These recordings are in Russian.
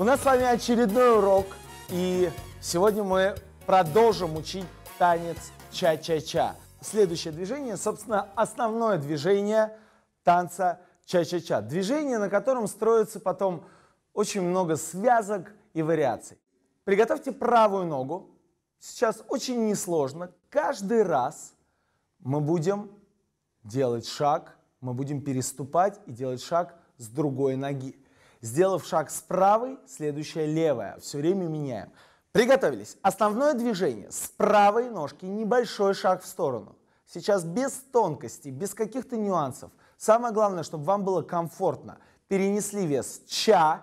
У нас с вами очередной урок, и сегодня мы продолжим учить танец ча-ча-ча. Следующее движение, собственно, основное движение танца ча-ча-ча. Движение, на котором строится потом очень много связок и вариаций. Приготовьте правую ногу. Сейчас очень несложно. Каждый раз мы будем делать шаг, мы будем переступать и делать шаг с другой ноги. Сделав шаг с правой, следующая левая. Все время меняем. Приготовились. Основное движение. С правой ножки небольшой шаг в сторону. Сейчас без тонкостей, без каких-то нюансов. Самое главное, чтобы вам было комфортно. Перенесли вес ча.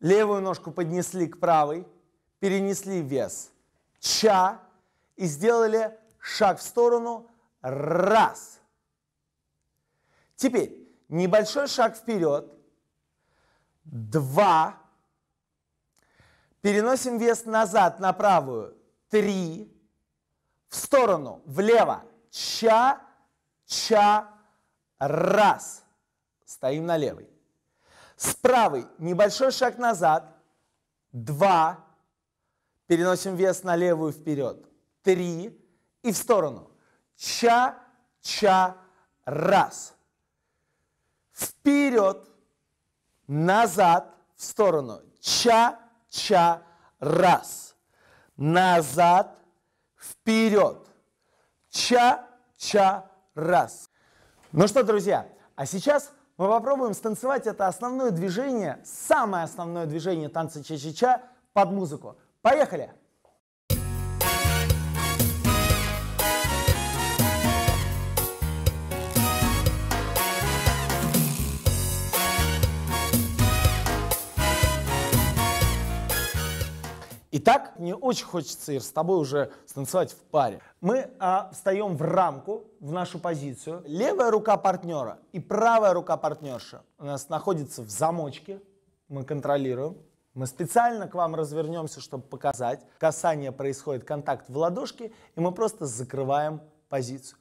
Левую ножку поднесли к правой. Перенесли вес ча. И сделали шаг в сторону. Раз. Теперь небольшой шаг вперед два, Переносим вес назад на правую. три, В сторону, влево. Ча, ча, раз. Стоим на левой. С правой небольшой шаг назад. два, Переносим вес на левую вперед. три И в сторону. Ча, ча, раз. Вперед назад, в сторону, ча-ча, раз, назад, вперед, ча-ча, раз. Ну что, друзья, а сейчас мы попробуем станцевать это основное движение, самое основное движение танца ча-ча-ча под музыку. Поехали! Итак, мне очень хочется, Ир, с тобой уже станцевать в паре. Мы а, встаем в рамку, в нашу позицию. Левая рука партнера и правая рука партнерша у нас находится в замочке. Мы контролируем. Мы специально к вам развернемся, чтобы показать. Касание происходит, контакт в ладошке, и мы просто закрываем позицию.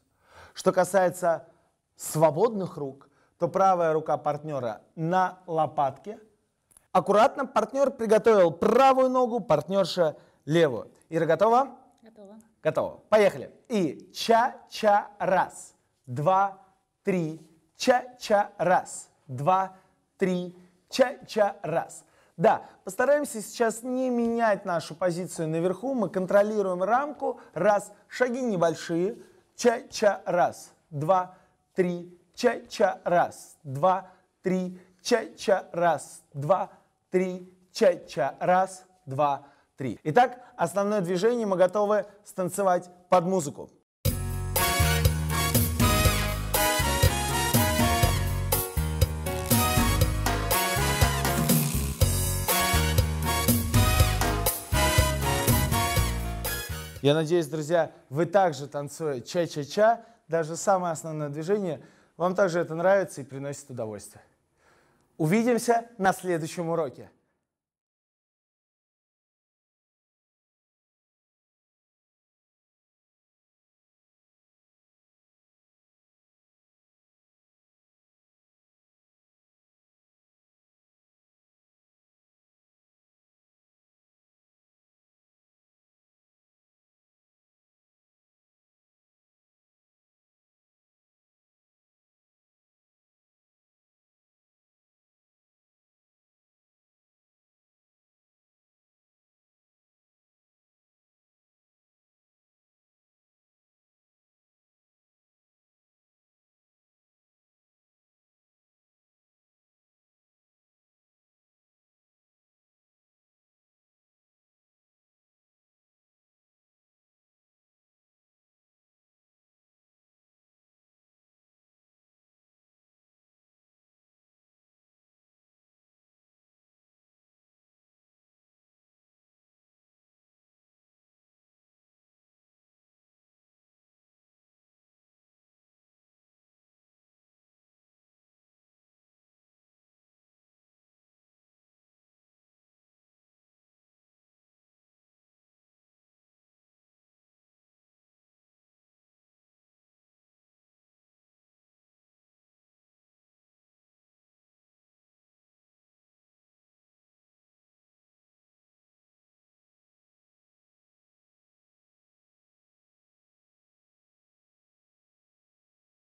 Что касается свободных рук, то правая рука партнера на лопатке – Аккуратно партнер приготовил правую ногу, партнерша левую. Ира, готова? Готова. Готова. Поехали. И ча-ча раз, два, три, ча-ча раз, два, три, ча-ча раз. Да, постараемся сейчас не менять нашу позицию наверху. Мы контролируем рамку. Раз, шаги небольшие. Ча-ча раз, два, три, ча-ча раз, два, три, ча-ча раз, два, три три, ча-ча, раз, два, три. Итак, основное движение мы готовы станцевать под музыку. Я надеюсь, друзья, вы также танцуя ча-ча-ча, даже самое основное движение, вам также это нравится и приносит удовольствие. Увидимся на следующем уроке.